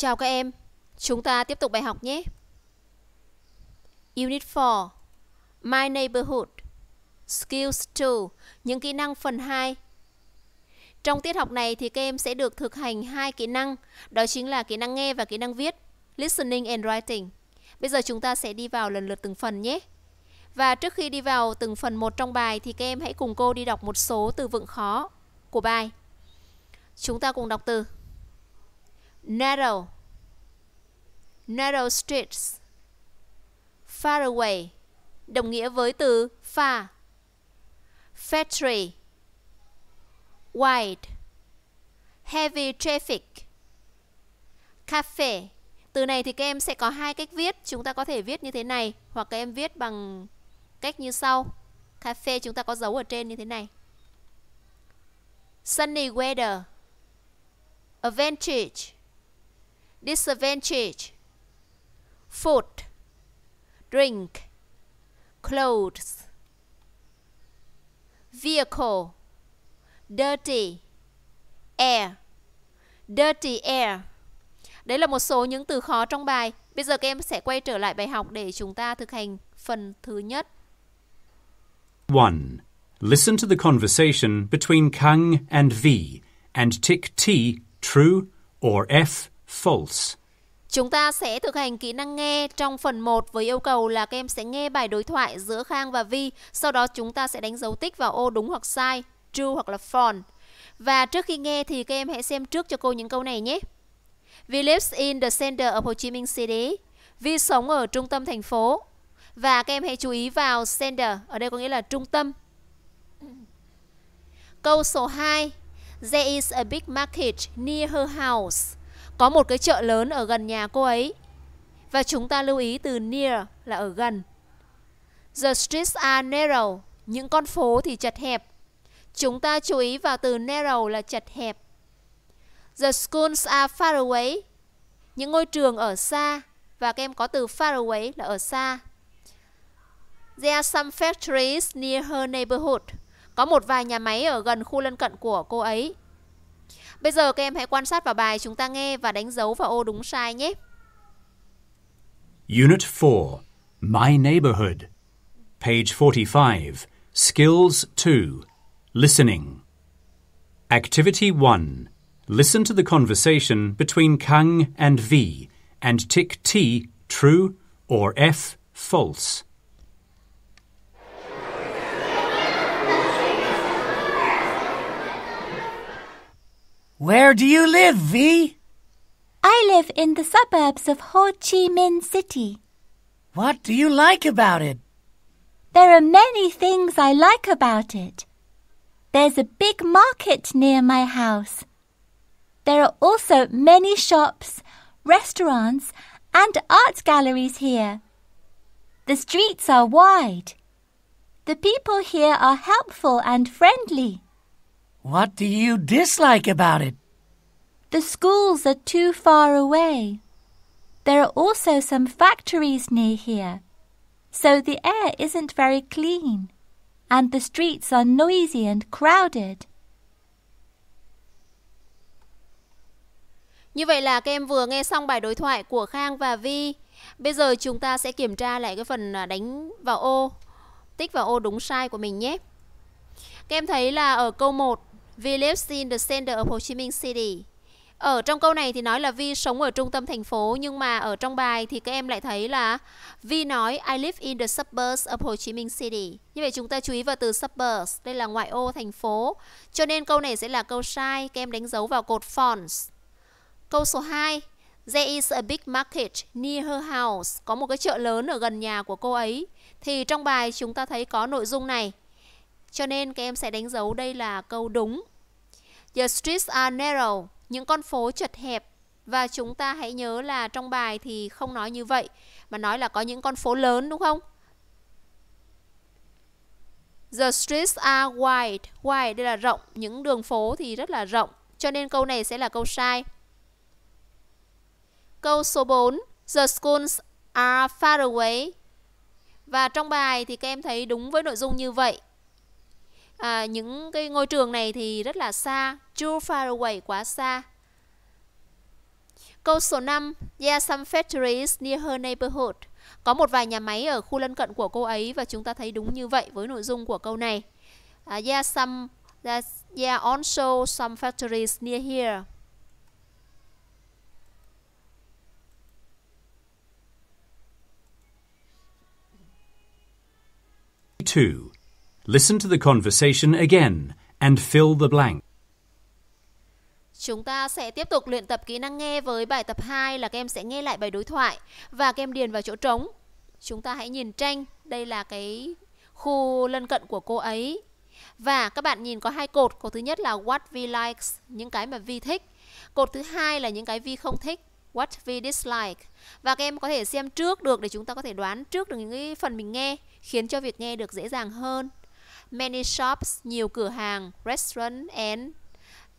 Chào các em, chúng ta tiếp tục bài học nhé. Unit 4 My Neighborhood Skills 2 Những kỹ năng phần 2 Trong tiết học này thì các em sẽ được thực hành hai kỹ năng Đó chính là kỹ năng nghe và kỹ năng viết Listening and Writing Bây giờ chúng ta sẽ đi vào lần lượt từng phần nhé Và trước khi đi vào từng phần một trong bài Thì các em hãy cùng cô đi đọc một số từ vựng khó của bài Chúng ta cùng đọc từ narrow narrow streets far away đồng nghĩa với từ far factory wide heavy traffic cafe từ này thì các em sẽ có hai cách viết chúng ta có thể viết như thế này hoặc các em viết bằng cách như sau cafe chúng ta có dấu ở trên như thế này sunny weather advantage disadvantage food drink clothes vehicle dirty air dirty air đấy là một số những từ khó trong bài bây giờ các em sẽ quay trở lại bài học để chúng ta thực hành phần thứ nhất 1 Listen to the conversation between Kang and V and tick T true or F false. Chúng ta sẽ thực hành kỹ năng nghe trong phần 1 với yêu cầu là các em sẽ nghe bài đối thoại giữa Khang và Vi, sau đó chúng ta sẽ đánh dấu tích vào ô đúng hoặc sai, true hoặc là false. Và trước khi nghe thì các em hãy xem trước cho cô những câu này nhé. Vi lives in the center of Ho Chi Minh City. Vi sống ở trung tâm thành phố. Và các em hãy chú ý vào center, ở đây có nghĩa là trung tâm. Câu số 2. There is a big market near her house. Có một cái chợ lớn ở gần nhà cô ấy. Và chúng ta lưu ý từ near là ở gần. The streets are narrow. Những con phố thì chật hẹp. Chúng ta chú ý vào từ narrow là chật hẹp. The schools are far away. Những ngôi trường ở xa. Và các em có từ far away là ở xa. There are some factories near her neighborhood. Có một vài nhà máy ở gần khu lân cận của cô ấy. Bây giờ các em hãy quan sát vào bài chúng ta nghe và đánh dấu vào ô đúng sai nhé. Unit 4, My Neighborhood, page 45, Skills 2, Listening. Activity 1. Listen to the conversation between Kang and V and tick T true or F false. Where do you live, V? I live in the suburbs of Ho Chi Minh City. What do you like about it? There are many things I like about it. There's a big market near my house. There are also many shops, restaurants, and art galleries here. The streets are wide. The people here are helpful and friendly. What do you dislike about it? The schools are too far away. There are also some factories near here, so the air isn't very clean, and the streets are noisy and crowded. Như vậy là các em vừa nghe xong bài đối thoại của Khang và Vi. Bây giờ chúng ta sẽ kiểm tra lại cái phần à, đánh vào ô, tích vào ô đúng sai của mình nhé. Các em thấy là ở câu 1 We lives in the center of Ho Chi Minh City. Ở trong câu này thì nói là Vi sống ở trung tâm thành phố nhưng mà ở trong bài thì các em lại thấy là Vi nói I live in the suburbs of Ho Chi Minh City. Như vậy chúng ta chú ý vào từ suburbs, đây là ngoại ô thành phố. Cho nên câu này sẽ là câu sai, các em đánh dấu vào cột fonts. Câu số 2, There is a big market near her house. Có một cái chợ lớn ở gần nhà của cô ấy. Thì trong bài chúng ta thấy có nội dung này. Cho nên các em sẽ đánh dấu đây là câu đúng. The streets are narrow, những con phố chật hẹp. Và chúng ta hãy nhớ là trong bài thì không nói như vậy, mà nói là có những con phố lớn đúng không? The streets are wide. Wide đây là rộng, những đường phố thì rất là rộng. Cho nên câu này sẽ là câu sai. Câu số 4, the schools are far away. Và trong bài thì các em thấy đúng với nội dung như vậy à, những cái ngôi trường này thì rất là xa too far away quá xa câu số 5 there are some factories near her neighborhood có một vài nhà máy ở khu lân cận của cô ấy và chúng ta thấy đúng như vậy với nội dung của câu này à, there are some there are also some factories near here Two. Listen to the conversation again and fill the blank. Chúng ta sẽ tiếp tục luyện tập kỹ năng nghe với bài tập 2 là các em sẽ nghe lại bài đối thoại và các em điền vào chỗ trống. Chúng ta hãy nhìn tranh, đây là cái khu lân cận của cô ấy. Và các bạn nhìn có hai cột, cột thứ nhất là what we likes, những cái mà vi thích. Cột thứ hai là những cái vi không thích, what we dislike. Và các em có thể xem trước được để chúng ta có thể đoán trước được những cái phần mình nghe, khiến cho việc nghe được dễ dàng hơn many shops nhiều cửa hàng restaurant and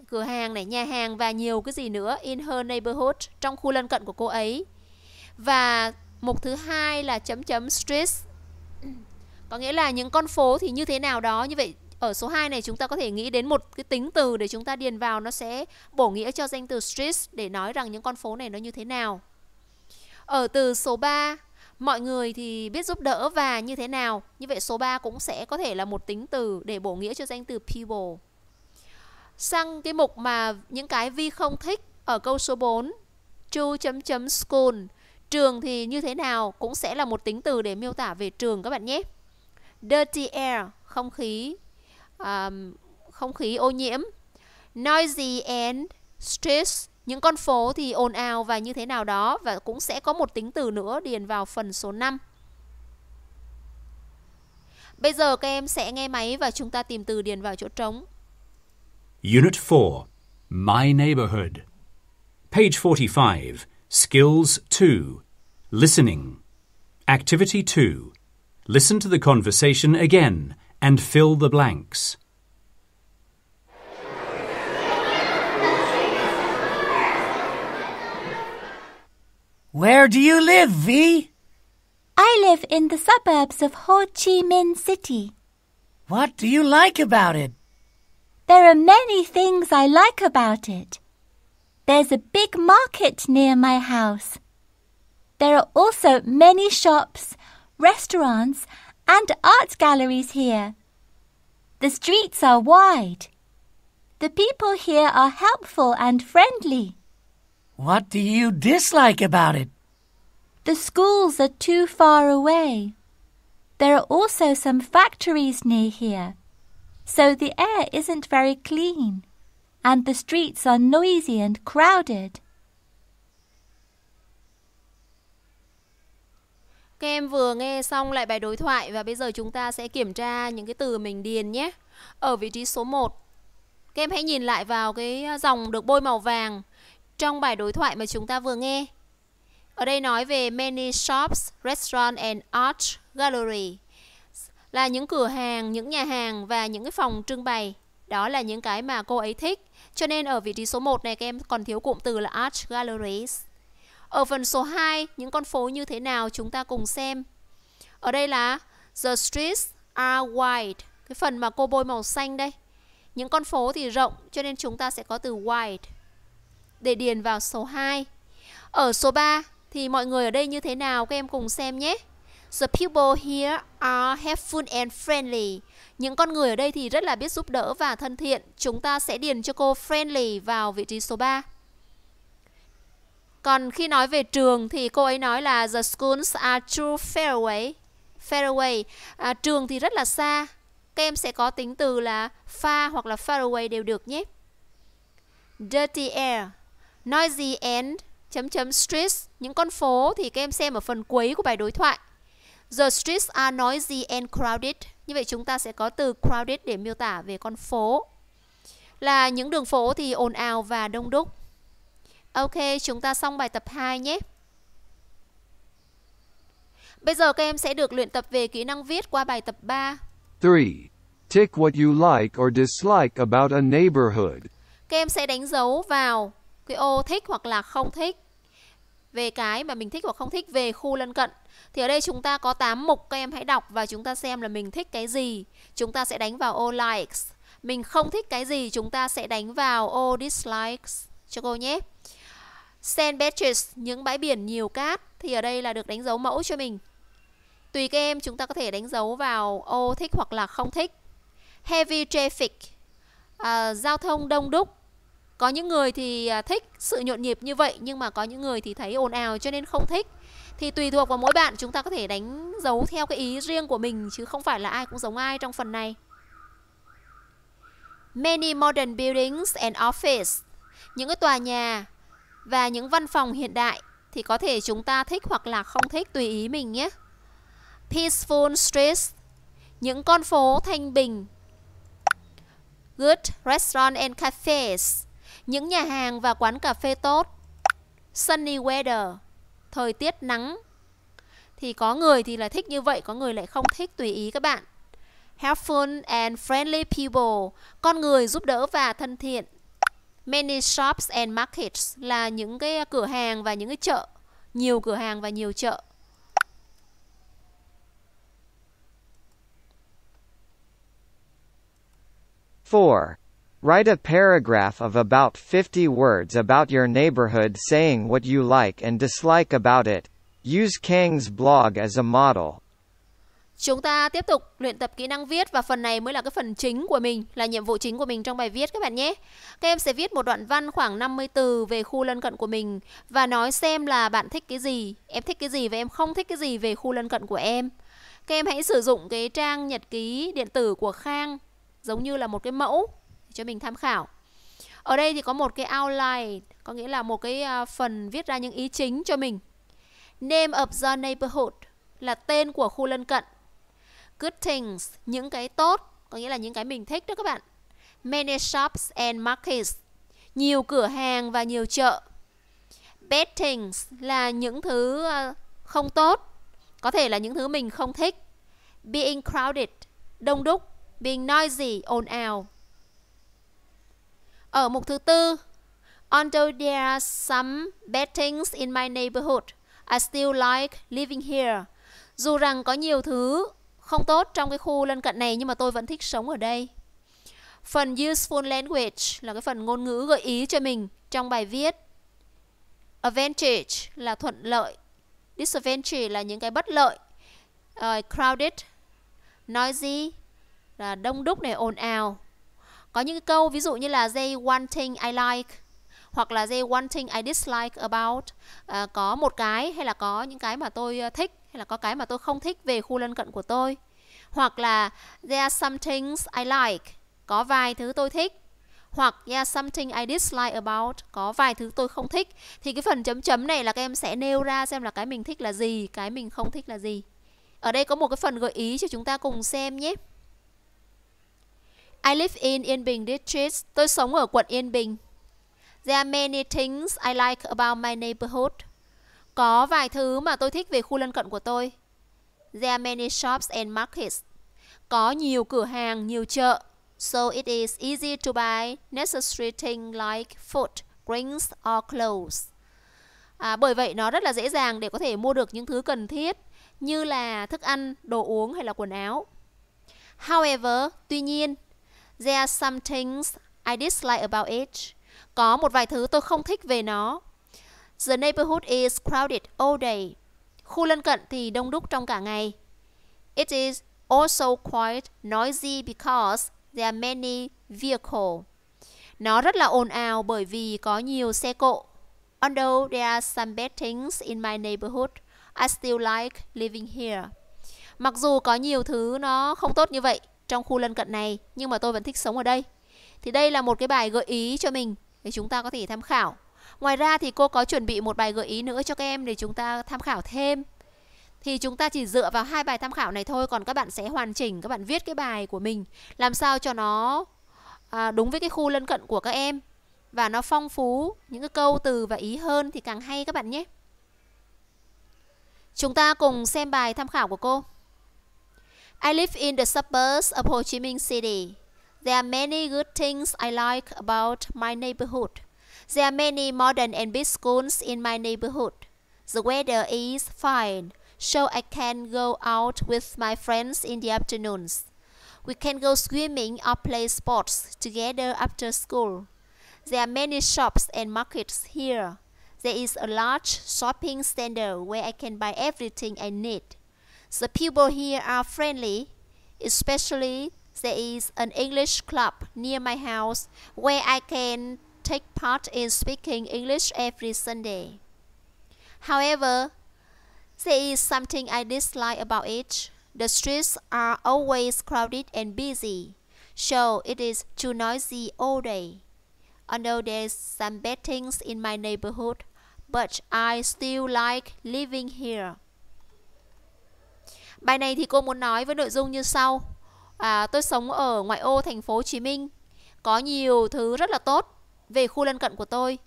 cửa hàng này nhà hàng và nhiều cái gì nữa in her neighborhood trong khu lân cận của cô ấy và mục thứ hai là chấm chấm streets có nghĩa là những con phố thì như thế nào đó như vậy ở số 2 này chúng ta có thể nghĩ đến một cái tính từ để chúng ta điền vào nó sẽ bổ nghĩa cho danh từ streets để nói rằng những con phố này nó như thế nào. Ở từ số 3 mọi người thì biết giúp đỡ và như thế nào. Như vậy số 3 cũng sẽ có thể là một tính từ để bổ nghĩa cho danh từ people. Sang cái mục mà những cái vi không thích ở câu số 4, chu chấm chấm school. Trường thì như thế nào cũng sẽ là một tính từ để miêu tả về trường các bạn nhé. Dirty air, không khí um, không khí ô nhiễm. Noisy and stress, những con phố thì ồn ào và như thế nào đó và cũng sẽ có một tính từ nữa điền vào phần số 5. Bây giờ các em sẽ nghe máy và chúng ta tìm từ điền vào chỗ trống. Unit 4. My neighborhood. Page 45. Skills 2. Listening. Activity 2. Listen to the conversation again and fill the blanks. Where do you live, V? I live in the suburbs of Ho Chi Minh City. What do you like about it? There are many things I like about it. There's a big market near my house. There are also many shops, restaurants, and art galleries here. The streets are wide. The people here are helpful and friendly. What do you dislike about it? The schools are too far away. There are also some factories near here, so the air isn't very clean, and the streets are noisy and crowded. Các em vừa nghe xong lại bài đối thoại và bây giờ chúng ta sẽ kiểm tra những cái từ mình điền nhé. Ở vị trí số 1, các em hãy nhìn lại vào cái dòng được bôi màu vàng trong bài đối thoại mà chúng ta vừa nghe. Ở đây nói về many shops, restaurant and art gallery là những cửa hàng, những nhà hàng và những cái phòng trưng bày. Đó là những cái mà cô ấy thích. Cho nên ở vị trí số 1 này các em còn thiếu cụm từ là art galleries. Ở phần số 2, những con phố như thế nào chúng ta cùng xem. Ở đây là the streets are wide. Cái phần mà cô bôi màu xanh đây. Những con phố thì rộng cho nên chúng ta sẽ có từ wide để điền vào số 2. Ở số 3 thì mọi người ở đây như thế nào các em cùng xem nhé. The people here are helpful and friendly. Những con người ở đây thì rất là biết giúp đỡ và thân thiện. Chúng ta sẽ điền cho cô friendly vào vị trí số 3. Còn khi nói về trường thì cô ấy nói là the schools are too far away. Far away. À, trường thì rất là xa. Các em sẽ có tính từ là far hoặc là far away đều được nhé. Dirty air noisy and chấm chấm streets những con phố thì các em xem ở phần cuối của bài đối thoại the streets are noisy and crowded như vậy chúng ta sẽ có từ crowded để miêu tả về con phố là những đường phố thì ồn ào và đông đúc ok chúng ta xong bài tập 2 nhé Bây giờ các em sẽ được luyện tập về kỹ năng viết qua bài tập 3. 3. Tick what you like or dislike about a neighborhood. Các em sẽ đánh dấu vào cái ô thích hoặc là không thích về cái mà mình thích hoặc không thích về khu lân cận. Thì ở đây chúng ta có 8 mục các em hãy đọc và chúng ta xem là mình thích cái gì. Chúng ta sẽ đánh vào ô likes. Mình không thích cái gì chúng ta sẽ đánh vào ô dislikes cho cô nhé. Sand beaches, những bãi biển nhiều cát thì ở đây là được đánh dấu mẫu cho mình. Tùy các em chúng ta có thể đánh dấu vào ô thích hoặc là không thích. Heavy traffic, à, giao thông đông đúc, có những người thì à, thích sự nhộn nhịp như vậy nhưng mà có những người thì thấy ồn ào cho nên không thích. Thì tùy thuộc vào mỗi bạn chúng ta có thể đánh dấu theo cái ý riêng của mình chứ không phải là ai cũng giống ai trong phần này. Many modern buildings and office. Những cái tòa nhà và những văn phòng hiện đại thì có thể chúng ta thích hoặc là không thích tùy ý mình nhé. Peaceful streets. Những con phố thanh bình. Good restaurant and cafes những nhà hàng và quán cà phê tốt. Sunny weather, thời tiết nắng. Thì có người thì là thích như vậy, có người lại không thích tùy ý các bạn. Helpful and friendly people, con người giúp đỡ và thân thiện. Many shops and markets là những cái cửa hàng và những cái chợ, nhiều cửa hàng và nhiều chợ. Four. Write a paragraph of about 50 words about your neighborhood saying what you like and dislike about it. Use Kang's blog as a model. Chúng ta tiếp tục luyện tập kỹ năng viết và phần này mới là cái phần chính của mình, là nhiệm vụ chính của mình trong bài viết các bạn nhé. Các em sẽ viết một đoạn văn khoảng 50 từ về khu lân cận của mình và nói xem là bạn thích cái gì, em thích cái gì và em không thích cái gì về khu lân cận của em. Các em hãy sử dụng cái trang nhật ký điện tử của Khang giống như là một cái mẫu cho mình tham khảo ở đây thì có một cái outline có nghĩa là một cái à, phần viết ra những ý chính cho mình name of the neighborhood là tên của khu lân cận good things những cái tốt có nghĩa là những cái mình thích đó các bạn many shops and markets nhiều cửa hàng và nhiều chợ bad things là những thứ à, không tốt có thể là những thứ mình không thích being crowded đông đúc being noisy ồn ào ở mục thứ tư, although there are some bad things in my neighborhood, I still like living here. Dù rằng có nhiều thứ không tốt trong cái khu lân cận này nhưng mà tôi vẫn thích sống ở đây. Phần useful language là cái phần ngôn ngữ gợi ý cho mình trong bài viết. Advantage là thuận lợi, disadvantage là những cái bất lợi. Uh, crowded, noisy là đông đúc này ồn ào, có những câu ví dụ như là they one thing I like hoặc là they one thing I dislike about à, có một cái hay là có những cái mà tôi ờ, thích hay là có cái mà tôi không thích về khu lân cận của tôi hoặc là there are some things I like có vài thứ tôi thích hoặc yeah something I dislike about có vài thứ tôi không thích thì cái phần chấm chấm này là các em sẽ nêu ra xem là cái mình thích là gì cái mình không thích là gì ở đây có một cái phần gợi ý cho chúng ta cùng xem nhé I live in Yên Bình District. Tôi sống ở quận Yên Bình. There are many things I like about my neighborhood. Có vài thứ mà tôi thích về khu lân cận của tôi. There are many shops and markets. Có nhiều cửa hàng, nhiều chợ. So it is easy to buy necessary things like food, drinks or clothes. À, bởi vậy nó rất là dễ dàng để có thể mua được những thứ cần thiết như là thức ăn, đồ uống hay là quần áo. However, tuy nhiên, There are some things I dislike about it. Có một vài thứ tôi không thích về nó. The neighborhood is crowded all day. Khu lân cận thì đông đúc trong cả ngày. It is also quite noisy because there are many vehicles. Nó rất là ồn ào bởi vì có nhiều xe cộ. Although there are some bad things in my neighborhood, I still like living here. Mặc dù có nhiều thứ nó không tốt như vậy, trong khu lân cận này nhưng mà tôi vẫn thích sống ở đây. Thì đây là một cái bài gợi ý cho mình để chúng ta có thể tham khảo. Ngoài ra thì cô có chuẩn bị một bài gợi ý nữa cho các em để chúng ta tham khảo thêm. Thì chúng ta chỉ dựa vào hai bài tham khảo này thôi còn các bạn sẽ hoàn chỉnh, các bạn viết cái bài của mình làm sao cho nó à, đúng với cái khu lân cận của các em và nó phong phú những cái câu từ và ý hơn thì càng hay các bạn nhé. Chúng ta cùng xem bài tham khảo của cô. I live in the suburbs of Ho Chi Minh City. There are many good things I like about my neighborhood. There are many modern and big schools in my neighborhood. The weather is fine, so I can go out with my friends in the afternoons. We can go swimming or play sports together after school. There are many shops and markets here. There is a large shopping center where I can buy everything I need. The people here are friendly, especially there is an English club near my house where I can take part in speaking English every Sunday. However, there is something I dislike about it. The streets are always crowded and busy, so it is too noisy all day. Although there's some bad things in my neighborhood, but I still like living here. Bài này thì cô muốn nói với nội dung như sau. À, tôi sống ở ngoại ô thành phố Hồ Chí Minh. Có nhiều thứ rất là tốt về khu lân cận của tôi.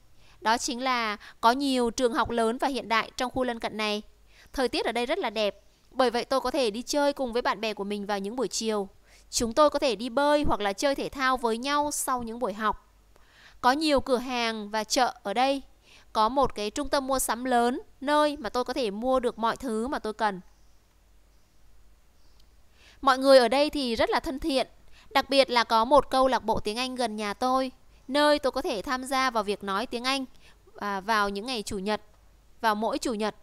Đó chính là có nhiều trường học lớn và hiện đại trong khu lân cận này. Thời tiết ở đây rất là đẹp, bởi vậy tôi có thể đi chơi cùng với bạn bè của mình vào những buổi chiều. Chúng tôi có thể đi bơi hoặc là chơi thể thao với nhau sau những buổi học. Có nhiều cửa hàng và chợ ở đây. Có một cái trung tâm mua sắm lớn, nơi mà tôi có thể mua được mọi thứ mà tôi cần. Mọi người ở đây thì rất là thân thiện, đặc biệt là có một câu lạc bộ tiếng Anh gần nhà tôi, nơi tôi có thể tham gia vào việc nói tiếng Anh à, vào những ngày chủ nhật, vào mỗi chủ nhật.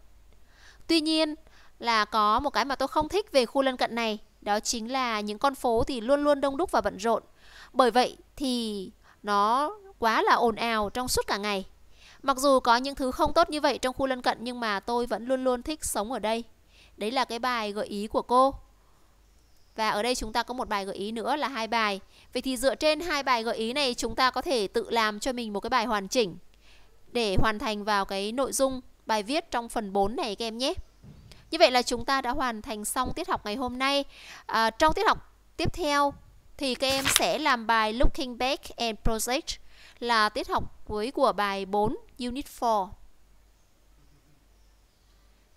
Tuy nhiên là có một cái mà tôi không thích về khu lân cận này, đó chính là những con phố thì luôn luôn đông đúc và bận rộn. Bởi vậy thì nó quá là ồn ào trong suốt cả ngày. Mặc dù có những thứ không tốt như vậy trong khu lân cận nhưng mà tôi vẫn luôn luôn thích sống ở đây. Đấy là cái bài gợi ý của cô. Và ở đây chúng ta có một bài gợi ý nữa là hai bài. Vậy thì dựa trên hai bài gợi ý này chúng ta có thể tự làm cho mình một cái bài hoàn chỉnh để hoàn thành vào cái nội dung bài viết trong phần 4 này các em nhé. Như vậy là chúng ta đã hoàn thành xong tiết học ngày hôm nay. À, trong tiết học tiếp theo thì các em sẽ làm bài Looking Back and Project là tiết học cuối của bài 4 Unit 4.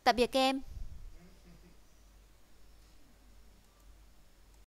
Tạm biệt các em.